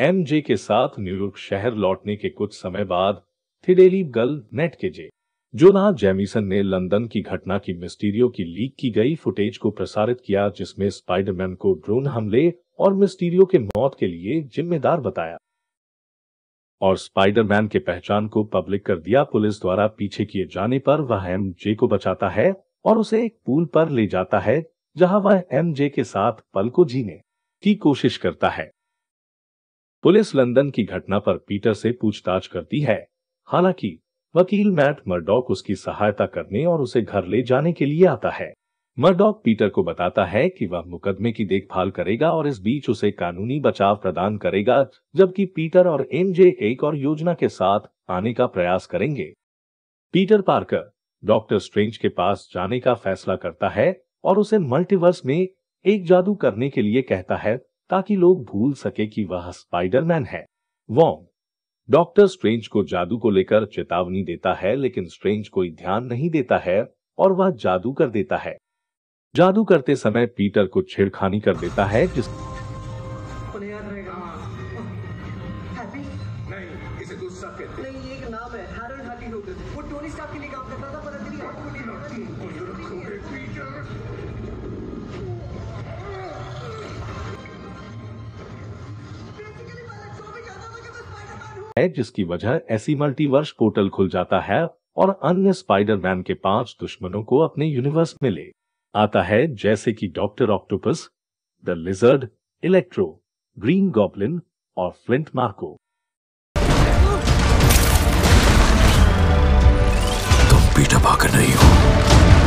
MJ के साथ New York शहर लौटने के कुछ समय बाद थिडेली गर्ल नेट के जे जोना जेमिसन ने लंदन की घटना की मिस्टीरियो की लीक की गई फुटेज को प्रसारित किया जिसमें स्पाइडरमैन को ड्रोन हमले और मिस्टीरियो के मौत के लिए जिम्मेदार बताया और स्पाइडरमैन के पहचान को पब्लिक कर दिया पुलिस द्वारा पीछे किए जाने पर वह एम जे को बचाता है और उसे एक पूल पर ले जाता है जहां वह एम जे के साथ पल को जीने की कोशिश करता है पुलिस लंदन की घटना पर पीटर से पूछताछ करती है हालांकि वकील मैट मर्डॉक उसकी सहायता करने और उसे घर ले जाने के लिए आता है मर्डॉक पीटर को बताता है कि वह मुकदमे की देखभाल करेगा और इस बीच उसे कानूनी बचाव प्रदान करेगा जबकि पीटर और एमजे एक और योजना के साथ आने का प्रयास करेंगे पीटर पार्कर डॉक्टर स्ट्रेंज के पास जाने का फैसला करता है और उसे मल्टीवर्स में एक जादू करने के लिए कहता है ताकि लोग भूल सके कि वह स्पाइडरमैन है वॉन्ग डॉक्टर स्ट्रेंज को जादू को लेकर चेतावनी देता है लेकिन स्ट्रेंज कोई ध्यान नहीं देता है और वह जादू कर देता है जादू करते समय पीटर को छेड़खानी कर देता है जिस नहीं, इसे तो नहीं, एक नाम है, हो वो टोनी के लिए काम करता था पर है जिसकी वजह ऐसी मल्टीवर्स पोर्टल खुल जाता है और अन्य स्पाइडरमैन के पांच दुश्मनों को अपने यूनिवर्स में ले आता है जैसे कि Doctor Octopus the Lizard Electro Green Goblin और फ्लिंट मार्को तुम पीटा पाकर नहीं हो